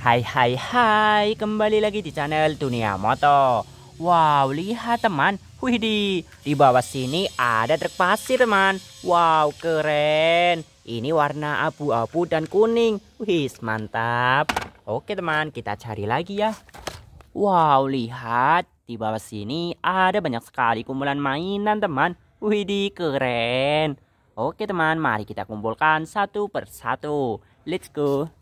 Hai hai hai, kembali lagi di channel Dunia Moto Wow, lihat teman Widih, di bawah sini ada truk pasir teman Wow, keren Ini warna abu-abu dan kuning Wih, mantap Oke teman, kita cari lagi ya Wow, lihat Di bawah sini ada banyak sekali kumpulan mainan teman Widih, keren Oke teman, mari kita kumpulkan satu persatu Let's go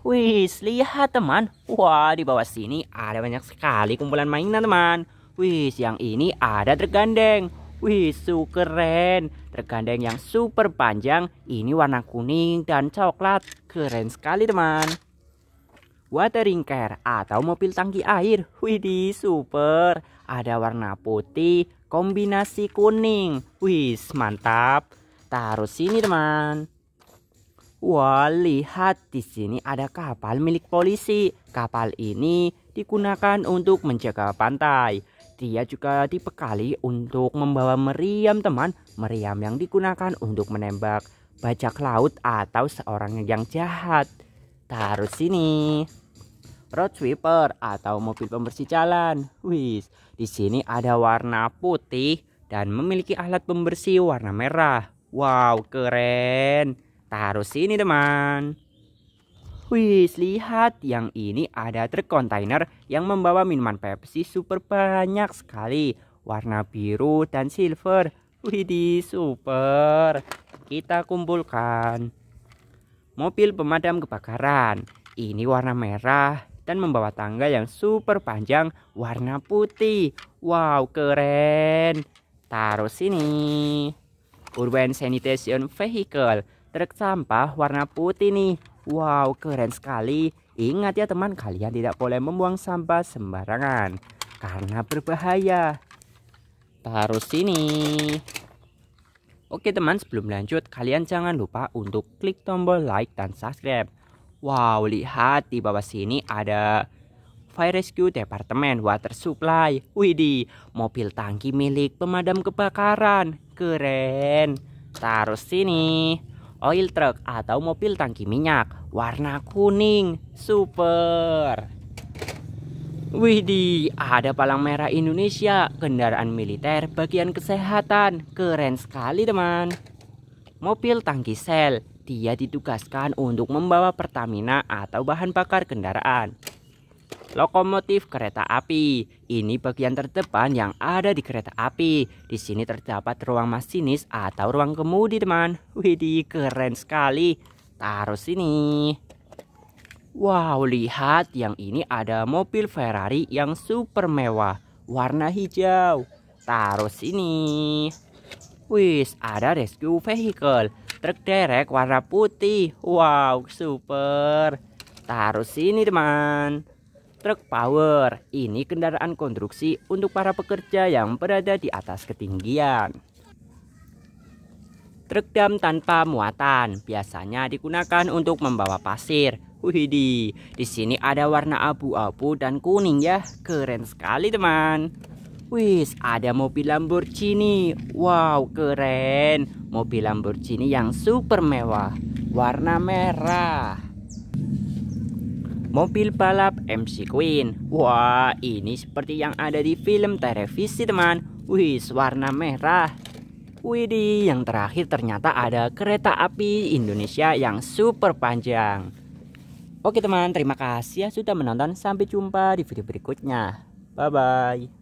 Wih, lihat teman. Wah, di bawah sini ada banyak sekali kumpulan mainan teman. Wih, yang ini ada tergandeng. Wih, su keren. Tergandeng yang super panjang, ini warna kuning dan coklat. Keren sekali, teman. Watering care atau mobil tangki air. di super. Ada warna putih kombinasi kuning. Wih, mantap. Taruh sini, teman. Wah, lihat di sini ada kapal milik polisi. Kapal ini digunakan untuk menjaga pantai. Dia juga dibekali untuk membawa meriam teman, meriam yang digunakan untuk menembak bajak laut atau seorang yang jahat. Taruh sini. Road sweeper atau mobil pembersih jalan. Wih, di sini ada warna putih dan memiliki alat pembersih warna merah. Wow, keren. Taruh sini teman. Wih, lihat yang ini ada truk kontainer yang membawa minuman Pepsi super banyak sekali. Warna biru dan silver. Wih di super. Kita kumpulkan. Mobil pemadam kebakaran. Ini warna merah dan membawa tangga yang super panjang warna putih. Wow, keren. Taruh sini. Urban Sanitation Vehicle truk sampah warna putih nih. Wow, keren sekali. Ingat ya teman, kalian tidak boleh membuang sampah sembarangan karena berbahaya. Taruh sini. Oke teman, sebelum lanjut, kalian jangan lupa untuk klik tombol like dan subscribe. Wow, lihat di bawah sini ada Fire Rescue Departemen Water Supply. Widih, mobil tangki milik pemadam kebakaran. Keren. Taruh sini oil truck atau mobil tangki minyak warna kuning. Super. Widih, ada palang merah Indonesia, kendaraan militer bagian kesehatan. Keren sekali, teman. Mobil tangki sel, dia ditugaskan untuk membawa Pertamina atau bahan bakar kendaraan lokomotif kereta api. Ini bagian terdepan yang ada di kereta api. Di sini terdapat ruang masinis atau ruang kemudi, teman. Widih, keren sekali. Taruh sini. Wow, lihat yang ini ada mobil Ferrari yang super mewah. Warna hijau. Taruh sini. Wih, ada rescue vehicle. Truk derek warna putih. Wow, super. Taruh sini, teman truk power. Ini kendaraan konstruksi untuk para pekerja yang berada di atas ketinggian. Truk dam tanpa muatan biasanya digunakan untuk membawa pasir. Wihidi, di sini ada warna abu-abu dan kuning ya. Keren sekali teman. Wis, ada mobil Lamborghini. Wow, keren. Mobil Lamborghini yang super mewah. Warna merah mobil balap MC Queen. Wah, ini seperti yang ada di film televisi, teman. Wih, warna merah. Widih, yang terakhir ternyata ada kereta api Indonesia yang super panjang. Oke teman, terima kasih ya sudah menonton. Sampai jumpa di video berikutnya. Bye-bye.